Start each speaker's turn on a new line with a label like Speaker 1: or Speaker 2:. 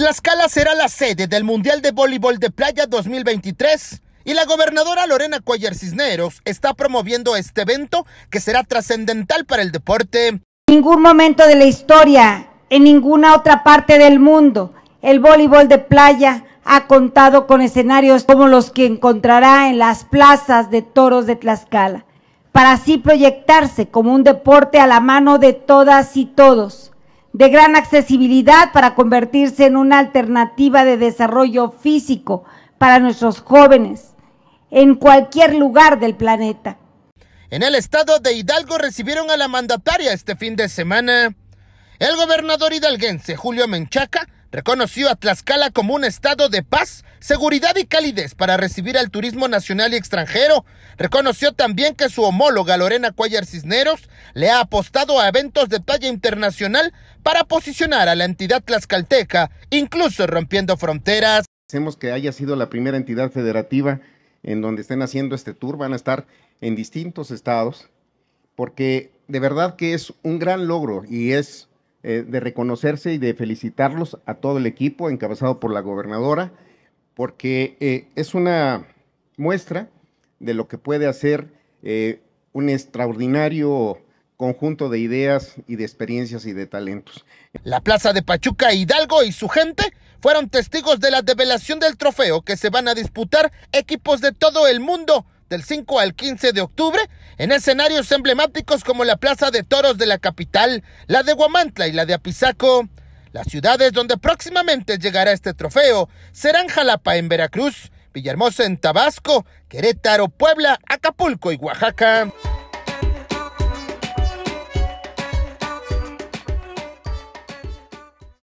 Speaker 1: Tlaxcala será la sede del Mundial de Voleibol de Playa 2023 y la gobernadora Lorena Cuellar Cisneros está promoviendo este evento que será trascendental para el deporte. En
Speaker 2: Ningún momento de la historia, en ninguna otra parte del mundo, el voleibol de playa ha contado con escenarios como los que encontrará en las plazas de toros de Tlaxcala, para así proyectarse como un deporte a la mano de todas y todos de gran accesibilidad para convertirse en una alternativa de desarrollo físico para nuestros jóvenes en cualquier lugar del planeta.
Speaker 1: En el estado de Hidalgo recibieron a la mandataria este fin de semana. El gobernador hidalguense Julio Menchaca reconoció a Tlaxcala como un estado de paz, seguridad y calidez para recibir al turismo nacional y extranjero. Reconoció también que su homóloga Lorena Cuellar Cisneros le ha apostado a eventos de talla internacional para posicionar a la entidad tlaxcalteca, incluso rompiendo fronteras.
Speaker 3: Hacemos que haya sido la primera entidad federativa en donde estén haciendo este tour, van a estar en distintos estados, porque de verdad que es un gran logro y es eh, de reconocerse y de felicitarlos a todo el equipo encabezado por la gobernadora, porque eh, es una muestra de lo que puede hacer eh, un extraordinario conjunto de ideas y de experiencias y de
Speaker 1: talentos. La Plaza de Pachuca Hidalgo y su gente fueron testigos de la develación del trofeo que se van a disputar equipos de todo el mundo del 5 al 15 de octubre en escenarios emblemáticos como la Plaza de Toros de la capital, la de Guamantla y la de Apizaco. Las ciudades donde próximamente llegará este trofeo serán Jalapa en Veracruz, Villahermosa en Tabasco, Querétaro, Puebla, Acapulco y Oaxaca.